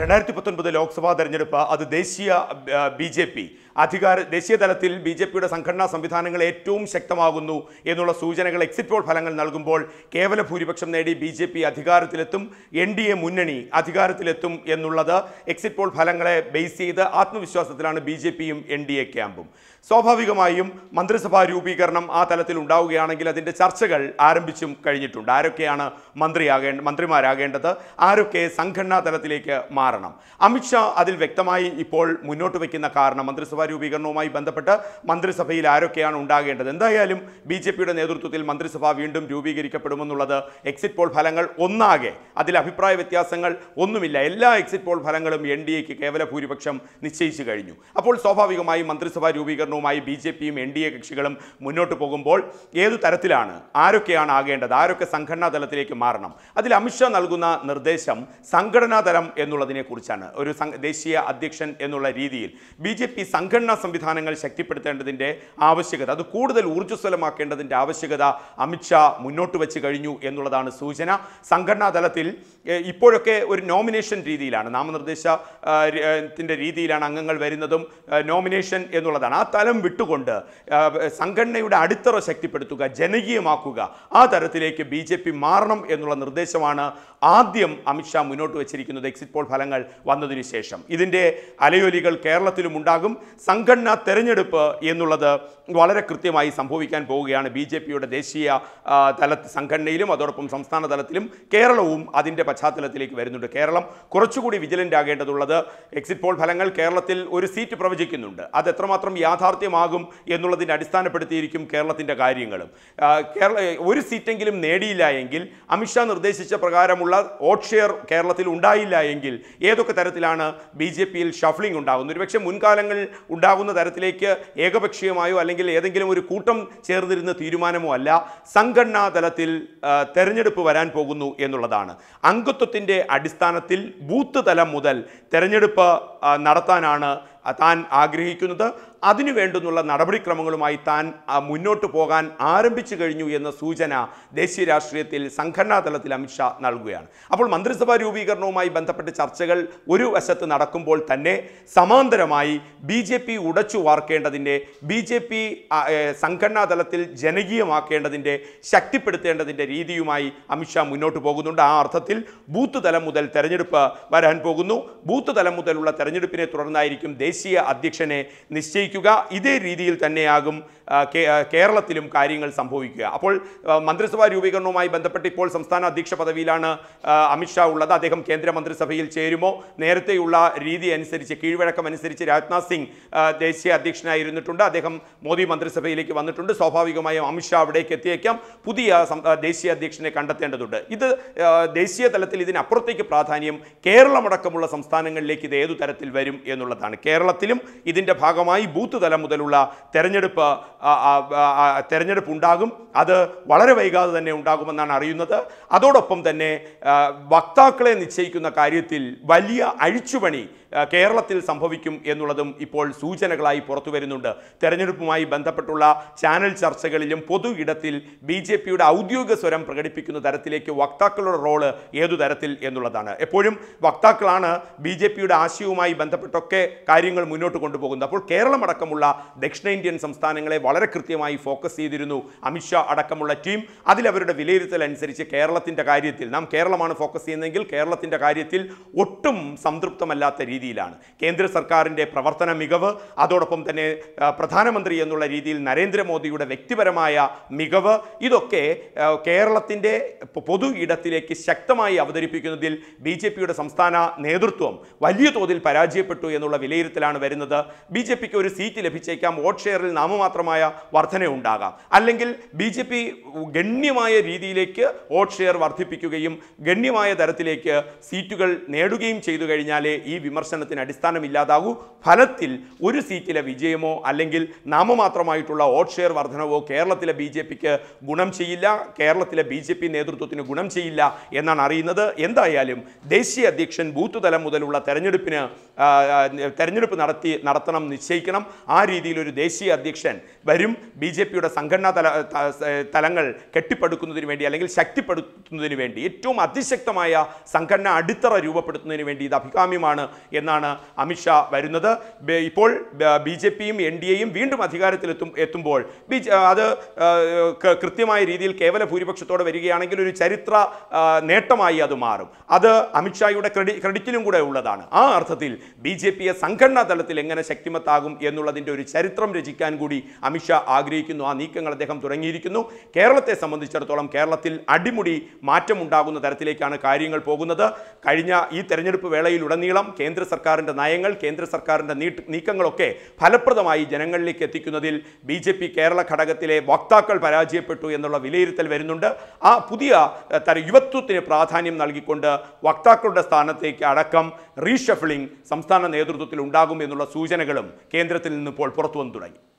രണ്ടായിരത്തി പത്തൊൻപത് ലോക്സഭാ തെരഞ്ഞെടുപ്പ് അത് ദേശീയ ബി ജെ പി അധികാര ദേശീയ തലത്തിൽ ബി ജെ പിയുടെ സംഘടനാ സംവിധാനങ്ങൾ ഏറ്റവും ശക്തമാകുന്നു എന്നുള്ള സൂചനകൾ എക്സിറ്റ് പോൾ ഫലങ്ങൾ നൽകുമ്പോൾ കേവല ഭൂരിപക്ഷം നേടി ബി ജെ പി അധികാരത്തിലെത്തും എൻ ഡി എ മുന്നണി അധികാരത്തിലെത്തും എന്നുള്ളത് എക്സിറ്റ് പോൾ ഫലങ്ങളെ ബേസ് ചെയ്ത് ആത്മവിശ്വാസത്തിലാണ് ബി ജെ പിയും എൻ ഡി എ ക്യാമ്പും സ്വാഭാവികമായും മന്ത്രിസഭാ രൂപീകരണം ആ തലത്തിൽ ഉണ്ടാവുകയാണെങ്കിൽ അതിൻ്റെ ചർച്ചകൾ ആരംഭിച്ചും കഴിഞ്ഞിട്ടുണ്ട് ആരൊക്കെയാണ് മന്ത്രിയാകേണ്ട മന്ത്രിമാരാകേണ്ടത് ആരൊക്കെ സംഘടനാ തലത്തിലേക്ക് മാറണം അമിത്ഷാ അതിൽ വ്യക്തമായി ഇപ്പോൾ മുന്നോട്ട് വയ്ക്കുന്ന കാരണം മന്ത്രിസഭ മന്ത്രിസഭാ രൂപീകരണവുമായി ബന്ധപ്പെട്ട് മന്ത്രിസഭയിൽ ആരൊക്കെയാണ് ഉണ്ടാകേണ്ടത് എന്തായാലും ബി ജെ പിയുടെ നേതൃത്വത്തിൽ മന്ത്രിസഭ വീണ്ടും രൂപീകരിക്കപ്പെടുമെന്നുള്ളത് എക്സിറ്റ് പോൾ ഫലങ്ങൾ ഒന്നാകെ അതിൽ അഭിപ്രായ വ്യത്യാസങ്ങൾ ഒന്നുമില്ല എല്ലാ എക്സിറ്റ് പോൾ ഫലങ്ങളും എൻ ഡി എക്ക് കേവല ഭൂരിപക്ഷം നിശ്ചയിച്ചു കഴിഞ്ഞു അപ്പോൾ സ്വാഭാവികമായും മന്ത്രിസഭാ രൂപീകരണവുമായി ബി ജെ പിയും എൻ ഡി എ കക്ഷികളും മുന്നോട്ട് പോകുമ്പോൾ ഏതു തരത്തിലാണ് ആരൊക്കെയാണ് ആകേണ്ടത് ആരൊക്കെ സംഘടനാ തലത്തിലേക്ക് മാറണം അതിൽ അമിത്ഷാ നൽകുന്ന നിർദ്ദേശം സംഘടനാ തലം എന്നുള്ളതിനെക്കുറിച്ചാണ് ഒരു ദേശീയ അധ്യക്ഷൻ എന്നുള്ള രീതിയിൽ ബി ജെ പി സംഘ മുൻഗണനാ സംവിധാനങ്ങൾ ശക്തിപ്പെടുത്തേണ്ടതിൻ്റെ ആവശ്യകത അത് കൂടുതൽ ഊർജ്ജസ്വലമാക്കേണ്ടതിൻ്റെ ആവശ്യകത അമിത്ഷാ മുന്നോട്ട് വെച്ച് കഴിഞ്ഞു എന്നുള്ളതാണ് സൂചന സംഘടനാ തലത്തിൽ ഇപ്പോഴൊക്കെ ഒരു നോമിനേഷൻ രീതിയിലാണ് നാമനിർദ്ദേശത്തിൻ്റെ രീതിയിലാണ് അംഗങ്ങൾ വരുന്നതും നോമിനേഷൻ എന്നുള്ളതാണ് ആ തലം വിട്ടുകൊണ്ട് സംഘടനയുടെ അടിത്തറ ശക്തിപ്പെടുത്തുക ജനകീയമാക്കുക ആ തരത്തിലേക്ക് ബി ജെ പി മാറണം എന്നുള്ള നിർദ്ദേശമാണ് ആദ്യം അമിത്ഷാ മുന്നോട്ട് വെച്ചിരിക്കുന്നത് എക്സിറ്റ് പോൾ ഫലങ്ങൾ വന്നതിന് ശേഷം ഇതിൻ്റെ അലയൊലികൾ കേരളത്തിലും ഉണ്ടാകും സംഘടന തെരഞ്ഞെടുപ്പ് എന്നുള്ളത് വളരെ കൃത്യമായി സംഭവിക്കാൻ പോവുകയാണ് ബി ജെ പിയുടെ ദേശീയ തല സംഘടനയിലും അതോടൊപ്പം സംസ്ഥാന തലത്തിലും കേരളവും അതിൻ്റെ പശ്ചാത്തലത്തിലേക്ക് വരുന്നുണ്ട് കേരളം കുറച്ചുകൂടി വിജിലൻ്റ് ആകേണ്ടതുള്ളത് എക്സിറ്റ് പോൾ ഫലങ്ങൾ കേരളത്തിൽ ഒരു സീറ്റ് പ്രവചിക്കുന്നുണ്ട് അത് എത്രമാത്രം യാഥാർത്ഥ്യമാകും എന്നുള്ളതിൻ്റെ അടിസ്ഥാനപ്പെടുത്തിയിരിക്കും കേരളത്തിൻ്റെ കാര്യങ്ങളും കേരള ഒരു സീറ്റെങ്കിലും നേടിയില്ല എങ്കിൽ അമിത്ഷാ നിർദ്ദേശിച്ച പ്രകാരമുള്ള വോട്ട് ഷെയർ കേരളത്തിൽ ഉണ്ടായില്ല എങ്കിൽ ഏതൊക്കെ തരത്തിലാണ് ബി ജെ പിയിൽ ഷഫ്ലിംഗ് ഉണ്ടാകുന്നത് ഒരുപക്ഷെ മുൻകാലങ്ങളിൽ ഉണ്ടാകുന്ന തരത്തിലേക്ക് ഏകപക്ഷീയമായോ അല്ലെങ്കിൽ ഏതെങ്കിലും ഒരു കൂട്ടം ചേർന്നിരുന്ന തീരുമാനമോ അല്ല സംഘടനാ തലത്തിൽ തെരഞ്ഞെടുപ്പ് വരാൻ പോകുന്നു എന്നുള്ളതാണ് അംഗത്വത്തിൻ്റെ അടിസ്ഥാനത്തിൽ ബൂത്ത് തലം മുതൽ തെരഞ്ഞെടുപ്പ് നടത്താനാണ് താൻ ആഗ്രഹിക്കുന്നത് അതിനു വേണ്ടുന്നുള്ള നടപടിക്രമങ്ങളുമായി താൻ മുന്നോട്ട് പോകാൻ ആരംഭിച്ചു കഴിഞ്ഞു എന്ന സൂചന ദേശീയ രാഷ്ട്രീയത്തിൽ സംഘടനാ തലത്തിൽ അമിത്ഷാ നൽകുകയാണ് അപ്പോൾ മന്ത്രിസഭാ രൂപീകരണവുമായി ബന്ധപ്പെട്ട ചർച്ചകൾ ഒരു വശത്ത് നടക്കുമ്പോൾ തന്നെ സമാന്തരമായി ബി ജെ പി ഉടച്ചു വാർക്കേണ്ടതിൻ്റെ ബി ജെ പി സംഘടനാ തലത്തിൽ ജനകീയമാക്കേണ്ടതിൻ്റെ ശക്തിപ്പെടുത്തേണ്ടതിൻ്റെ രീതിയുമായി അമിത്ഷാ മുന്നോട്ട് പോകുന്നുണ്ട് ആ അർത്ഥത്തിൽ ബൂത്ത് തലം മുതൽ തെരഞ്ഞെടുപ്പ് വരാൻ പോകുന്നു ബൂത്ത് തലം മുതലുള്ള തെരഞ്ഞെടുപ്പിനെ തുടർന്നായിരിക്കും ദേശീയ ദേശീയ അധ്യക്ഷനെ നിശ്ചയിക്കുക ഇതേ രീതിയിൽ തന്നെയാകും കേരളത്തിലും കാര്യങ്ങൾ സംഭവിക്കുക അപ്പോൾ മന്ത്രിസഭാ രൂപീകരണവുമായി ബന്ധപ്പെട്ട് ഇപ്പോൾ സംസ്ഥാന അധ്യക്ഷ പദവിയിലാണ് അമിത്ഷാ ഉള്ളത് അദ്ദേഹം കേന്ദ്ര മന്ത്രിസഭയിൽ ചേരുമോ നേരത്തെയുള്ള രീതി അനുസരിച്ച് കീഴ്വഴക്കം അനുസരിച്ച് രാജ്നാഥ് സിംഗ് ദേശീയ അധ്യക്ഷനായിരുന്നിട്ടുണ്ട് അദ്ദേഹം മോദി മന്ത്രിസഭയിലേക്ക് വന്നിട്ടുണ്ട് സ്വാഭാവികമായും അമിത്ഷാ അവിടേക്ക് എത്തിയേക്കാം പുതിയ ദേശീയ അധ്യക്ഷനെ കണ്ടെത്തേണ്ടതുണ്ട് ഇത് ദേശീയ തലത്തിൽ ഇതിനപ്പുറത്തേക്ക് പ്രാധാന്യം കേരളമടക്കമുള്ള സംസ്ഥാനങ്ങളിലേക്ക് ഇത് ഏതു തരത്തിൽ വരും എന്നുള്ളതാണ് കേരള കേരളത്തിലും ഇതിൻ്റെ ഭാഗമായി ബൂത്ത് തലം മുതലുള്ള തെരഞ്ഞെടുപ്പ് തെരഞ്ഞെടുപ്പ് ഉണ്ടാകും അത് വളരെ വൈകാതെ തന്നെ ഉണ്ടാകുമെന്നാണ് അറിയുന്നത് അതോടൊപ്പം തന്നെ വക്താക്കളെ നിശ്ചയിക്കുന്ന കാര്യത്തിൽ വലിയ അഴിച്ചുപണി കേരളത്തിൽ സംഭവിക്കും എന്നുള്ളതും ഇപ്പോൾ സൂചനകളായി പുറത്തു വരുന്നുണ്ട് തെരഞ്ഞെടുപ്പുമായി ബന്ധപ്പെട്ടുള്ള ചാനൽ ചർച്ചകളിലും പൊതു ഇടത്തിൽ ബി ജെ പിയുടെ ഔദ്യോഗിക സ്വരം പ്രകടിപ്പിക്കുന്ന തരത്തിലേക്ക് വക്താക്കളുടെ റോള് ഏതു തരത്തിൽ എന്നുള്ളതാണ് എപ്പോഴും വക്താക്കളാണ് ബി ജെ പിയുടെ ആശയവുമായി ബന്ധപ്പെട്ടൊക്കെ കാര്യങ്ങൾ മുന്നോട്ട് കൊണ്ടുപോകുന്നത് അപ്പോൾ കേരളമടക്കമുള്ള ദക്ഷിണേന്ത്യൻ സംസ്ഥാനങ്ങളെ വളരെ കൃത്യമായി ഫോക്കസ് ചെയ്തിരുന്നു അമിത്ഷാ അടക്കമുള്ള ടീം അതിലവരുടെ വിലയിരുത്തൽ അനുസരിച്ച് കേരളത്തിൻ്റെ കാര്യത്തിൽ നാം കേരളമാണ് ഫോക്കസ് ചെയ്യുന്നതെങ്കിൽ കേരളത്തിൻ്റെ കാര്യത്തിൽ ഒട്ടും സംതൃപ്തമല്ലാത്ത രീതി രീതിയിലാണ് കേന്ദ്ര സർക്കാരിൻ്റെ പ്രവർത്തന മികവ് അതോടൊപ്പം തന്നെ പ്രധാനമന്ത്രി എന്നുള്ള രീതിയിൽ നരേന്ദ്രമോദിയുടെ വ്യക്തിപരമായ മികവ് ഇതൊക്കെ കേരളത്തിൻ്റെ പൊതു ഇടത്തിലേക്ക് ശക്തമായി അവതരിപ്പിക്കുന്നതിൽ ബി ജെ പിയുടെ സംസ്ഥാന നേതൃത്വം വലിയ തോതിൽ പരാജയപ്പെട്ടു എന്നുള്ള വിലയിരുത്തലാണ് വരുന്നത് ബി ജെ പിക്ക് ഒരു സീറ്റ് ലഭിച്ചേക്കാം വോട്ട് ഷെയറിൽ നാമമാത്രമായ വർധന ഉണ്ടാകാം അല്ലെങ്കിൽ ബി ജെ പി ഗണ്യമായ രീതിയിലേക്ക് വോട്ട് ഷെയർ വർദ്ധിപ്പിക്കുകയും ഗണ്യമായ തരത്തിലേക്ക് സീറ്റുകൾ നേടുകയും ചെയ്തു കഴിഞ്ഞാലേ ഈ വിമർശനം വിമർശനത്തിന് അടിസ്ഥാനമില്ലാതാകൂ ഫലത്തിൽ ഒരു സീറ്റിലെ വിജയമോ അല്ലെങ്കിൽ നാമമാത്രമായിട്ടുള്ള വോട്ട് ഷെയർ വർധനവോ കേരളത്തിലെ ബി ഗുണം ചെയ്യില്ല കേരളത്തിലെ ബി നേതൃത്വത്തിന് ഗുണം ചെയ്യില്ല എന്നാണ് അറിയുന്നത് എന്തായാലും ദേശീയ അധ്യക്ഷൻ ബൂത്ത് തലം മുതലുള്ള തെരഞ്ഞെടുപ്പിന് തെരഞ്ഞെടുപ്പ് നടത്തി നടത്തണം നിശ്ചയിക്കണം ആ രീതിയിൽ ഒരു ദേശീയ അധ്യക്ഷൻ വരും ബി ജെ പിയുടെ സംഘടനാ തല തലങ്ങൾ കെട്ടിപ്പടുക്കുന്നതിന് വേണ്ടി അല്ലെങ്കിൽ ശക്തിപ്പെടുത്തുന്നതിന് വേണ്ടി ഏറ്റവും അതിശക്തമായ സംഘടന അടിത്തറ രൂപപ്പെടുത്തുന്നതിന് വേണ്ടി ഇത് അഭികാമ്യമാണ് എന്നാണ് അമിത്ഷാ വരുന്നത് ഇപ്പോൾ ബി ജെ പിയും എൻ ഡി എയും വീണ്ടും അധികാരത്തിലെത്തും എത്തുമ്പോൾ ബി അത് കൃത്യമായ രീതിയിൽ കേവല ഭൂരിപക്ഷത്തോടെ വരികയാണെങ്കിൽ ഒരു ചരിത്ര നേട്ടമായി അത് മാറും അത് അമിത്ഷായുടെ ക്രെഡി ക്രെഡിറ്റിലും കൂടെ ഉള്ളതാണ് ആ അർത്ഥത്തിൽ ബി ജെ പിയെ സംഘടനാ തലത്തിൽ എങ്ങനെ ശക്തിമത്താകും എന്നുള്ളതിൻ്റെ ഒരു ചരിത്രം രചിക്കാൻ കൂടി അമിത്ഷാ ആഗ്രഹിക്കുന്നു ആ നീക്കങ്ങൾ അദ്ദേഹം തുടങ്ങിയിരിക്കുന്നു കേരളത്തെ സംബന്ധിച്ചിടത്തോളം കേരളത്തിൽ അടിമുടി മാറ്റമുണ്ടാകുന്ന തരത്തിലേക്കാണ് കാര്യങ്ങൾ പോകുന്നത് കഴിഞ്ഞ ഈ തെരഞ്ഞെടുപ്പ് വേളയിലുടനീളം കേന്ദ്ര കേന്ദ്ര സർക്കാരിൻ്റെ നയങ്ങൾ കേന്ദ്ര സർക്കാരിൻ്റെ നീക്കങ്ങളൊക്കെ ഫലപ്രദമായി ജനങ്ങളിലേക്ക് എത്തിക്കുന്നതിൽ ബി ജെ പി കേരള ഘടകത്തിലെ വക്താക്കൾ പരാജയപ്പെട്ടു എന്നുള്ള വിലയിരുത്തൽ വരുന്നുണ്ട് ആ പുതിയ തര യുവത്വത്തിന് പ്രാധാന്യം നൽകിക്കൊണ്ട് വക്താക്കളുടെ സ്ഥാനത്തേക്ക് അടക്കം റീഷഫിളിംഗ് സംസ്ഥാന നേതൃത്വത്തിൽ ഉണ്ടാകും എന്നുള്ള സൂചനകളും കേന്ദ്രത്തിൽ നിന്നിപ്പോൾ പുറത്തു വന്നു തുടങ്ങി